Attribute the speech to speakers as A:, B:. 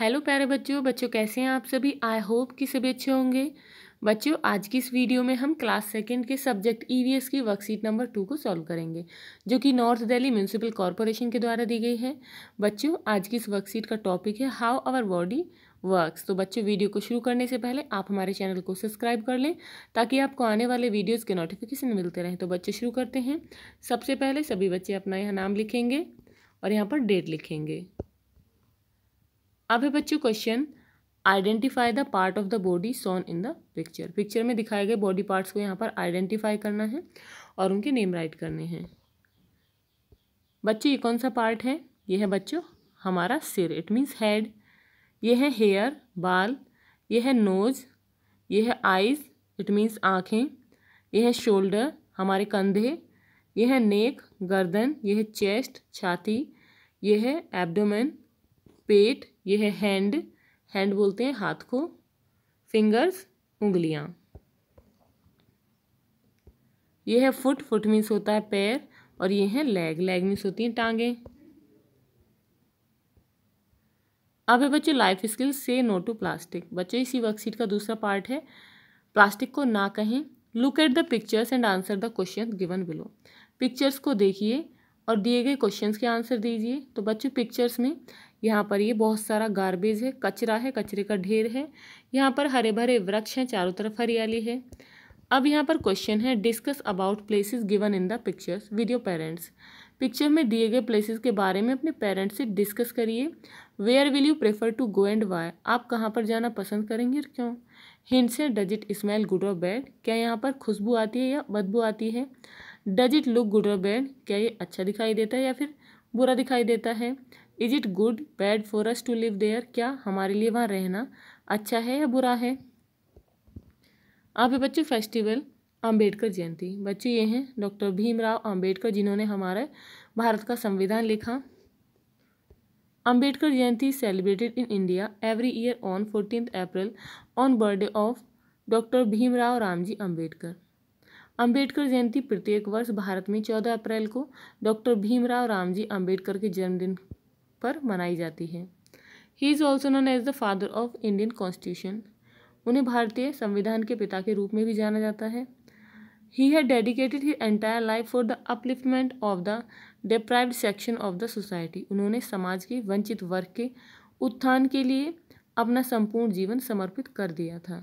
A: hello प्यारे बच्चों बच्चों कैसे हैं आप सभी आई होप कि सभी अच्छे होंगे बच्चों आज की इस वीडियो में हम क्लास सेकेंड के सब्जेक्ट ईवीएस e की वर्कशीट नंबर टू को सॉल्व करेंगे जो कि नॉर्थ दिल्ली म्यूनसिपल कॉरपोरेशन के द्वारा दी गई है बच्चों आज की इस वर्कशीट का टॉपिक है हाउ आवर बॉडी वर्क्स तो बच्चों वीडियो को शुरू करने से पहले आप हमारे चैनल को सब्सक्राइब कर लें ताकि आपको आने वाले वीडियोज़ के नोटिफिकेशन मिलते रहें तो बच्चे शुरू करते हैं सबसे पहले सभी बच्चे अपना यहाँ नाम लिखेंगे और यहाँ पर डेट लिखेंगे अब है बच्चों question identify the part of the body shown in the picture picture में दिखाए गए बॉडी पार्ट्स को यहाँ पर आइडेंटिफाई करना है और उनके नेम राइट करने हैं बच्चों ये कौन सा पार्ट है ये है बच्चों हमारा सिर इट मीन्स हेड ये है हेयर बाल ये है नोज़ ये है आइज़ इट मीन्स आँखें यह है शोल्डर हमारे कंधे यह है नेक गर्दन यह है चेस्ट छाती यह है एब्डोमेन पेट ये है हैंड हैंड बोलते हैं हाथ को फिंगर्स उंगलियां ये है फुट फुट मीन्स होता है पैर और ये है लेग लेग मीन्स होती हैं टांगे अब है बच्चों लाइफ स्किल से नो टू प्लास्टिक बच्चे इसी वर्कशीट का दूसरा पार्ट है प्लास्टिक को ना कहें look at the pictures and answer the question given below pictures को देखिए और दिए गए क्वेश्चंस के आंसर दीजिए तो बच्चों पिक्चर्स में यहाँ पर ये बहुत सारा गार्बेज है कचरा है कचरे का ढेर है यहाँ पर हरे भरे वृक्ष हैं चारों तरफ हरियाली है अब यहाँ पर क्वेश्चन है discuss about places given in the pictures with your parents picture में दिए गए प्लेसेस के बारे में अपने पेरेंट्स से डिस्कस करिए where will you prefer to go and why आप कहाँ पर जाना पसंद करेंगे और क्यों हिंट्स से डज इट स्मेल गुड और बैड क्या यहाँ पर खुशबू आती है या बदबू आती है डज इट लुक गुड और बैड क्या ये अच्छा दिखाई देता है या फिर बुरा दिखाई देता है is it good bad for us to live there क्या हमारे लिए वहाँ रहना अच्छा है या बुरा है आप बच्चे बच्चों फेस्टिवल अम्बेडकर जयंती बच्चे ये हैं डॉक्टर भीमराव अम्बेडकर जिन्होंने हमारे भारत का संविधान लिखा Ambedkar Jayanti celebrated in India every year on fourteen April on birthday of doctor Bhimrao Ramji Ambedkar Ambedkar Jayanti प्रत्येक वर्ष भारत में चौदह अप्रैल को डॉक्टर भीमराव रामजी अंबेडकर के जन्मदिन पर मनाई जाती है he is also known as the father of Indian constitution उन्हें भारतीय संविधान के पिता के रूप में भी जाना जाता है he has dedicated his entire life for the upliftment of the deprived section of the society उन्होंने समाज के वंचित वर्ग के उत्थान के लिए अपना संपूर्ण जीवन समर्पित कर दिया था